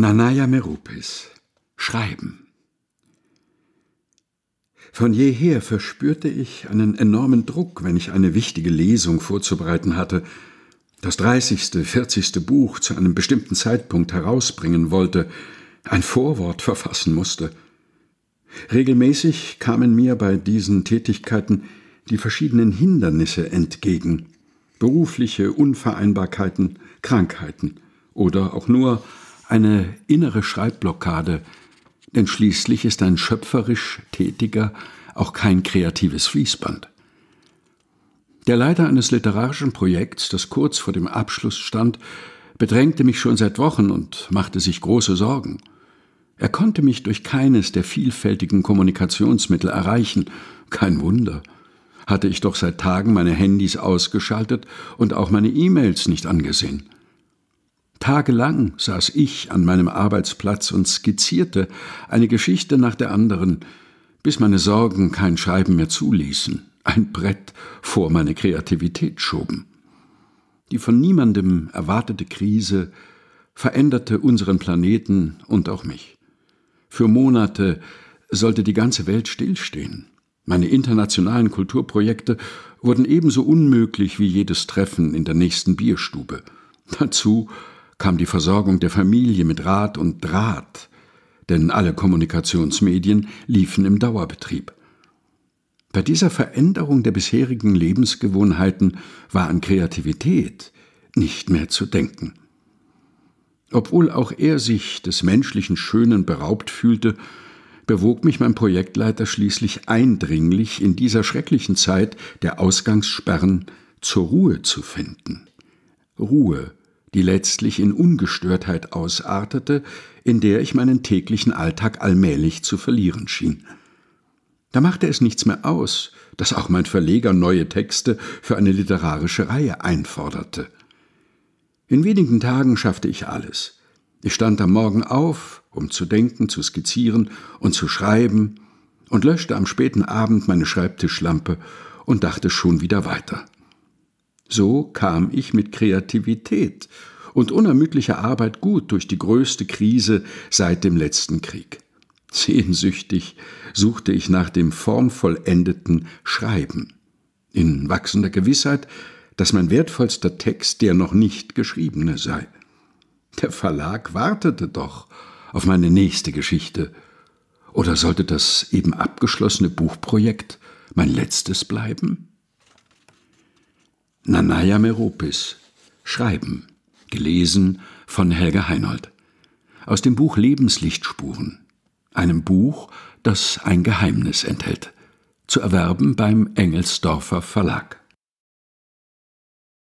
Nanaya Merupis Schreiben Von jeher verspürte ich einen enormen Druck, wenn ich eine wichtige Lesung vorzubereiten hatte, das dreißigste, vierzigste Buch zu einem bestimmten Zeitpunkt herausbringen wollte, ein Vorwort verfassen musste. Regelmäßig kamen mir bei diesen Tätigkeiten die verschiedenen Hindernisse entgegen berufliche Unvereinbarkeiten, Krankheiten oder auch nur eine innere Schreibblockade, denn schließlich ist ein schöpferisch Tätiger auch kein kreatives Fließband. Der Leiter eines literarischen Projekts, das kurz vor dem Abschluss stand, bedrängte mich schon seit Wochen und machte sich große Sorgen. Er konnte mich durch keines der vielfältigen Kommunikationsmittel erreichen. Kein Wunder. Hatte ich doch seit Tagen meine Handys ausgeschaltet und auch meine E-Mails nicht angesehen. Tagelang saß ich an meinem Arbeitsplatz und skizzierte eine Geschichte nach der anderen, bis meine Sorgen kein Schreiben mehr zuließen, ein Brett vor meine Kreativität schoben. Die von niemandem erwartete Krise veränderte unseren Planeten und auch mich. Für Monate sollte die ganze Welt stillstehen. Meine internationalen Kulturprojekte wurden ebenso unmöglich wie jedes Treffen in der nächsten Bierstube. Dazu kam die Versorgung der Familie mit Rat und Draht, denn alle Kommunikationsmedien liefen im Dauerbetrieb. Bei dieser Veränderung der bisherigen Lebensgewohnheiten war an Kreativität nicht mehr zu denken. Obwohl auch er sich des menschlichen Schönen beraubt fühlte, bewog mich mein Projektleiter schließlich eindringlich, in dieser schrecklichen Zeit der Ausgangssperren zur Ruhe zu finden. Ruhe die letztlich in Ungestörtheit ausartete, in der ich meinen täglichen Alltag allmählich zu verlieren schien. Da machte es nichts mehr aus, dass auch mein Verleger neue Texte für eine literarische Reihe einforderte. In wenigen Tagen schaffte ich alles. Ich stand am Morgen auf, um zu denken, zu skizzieren und zu schreiben, und löschte am späten Abend meine Schreibtischlampe und dachte schon wieder weiter. So kam ich mit Kreativität und unermüdlicher Arbeit gut durch die größte Krise seit dem letzten Krieg. Sehnsüchtig suchte ich nach dem formvollendeten Schreiben, in wachsender Gewissheit, dass mein wertvollster Text der noch nicht geschriebene sei. Der Verlag wartete doch auf meine nächste Geschichte. Oder sollte das eben abgeschlossene Buchprojekt mein letztes bleiben? Nanaya Meropis Schreiben, gelesen von Helga Heinold. Aus dem Buch Lebenslichtspuren, einem Buch, das ein Geheimnis enthält. Zu erwerben beim Engelsdorfer Verlag.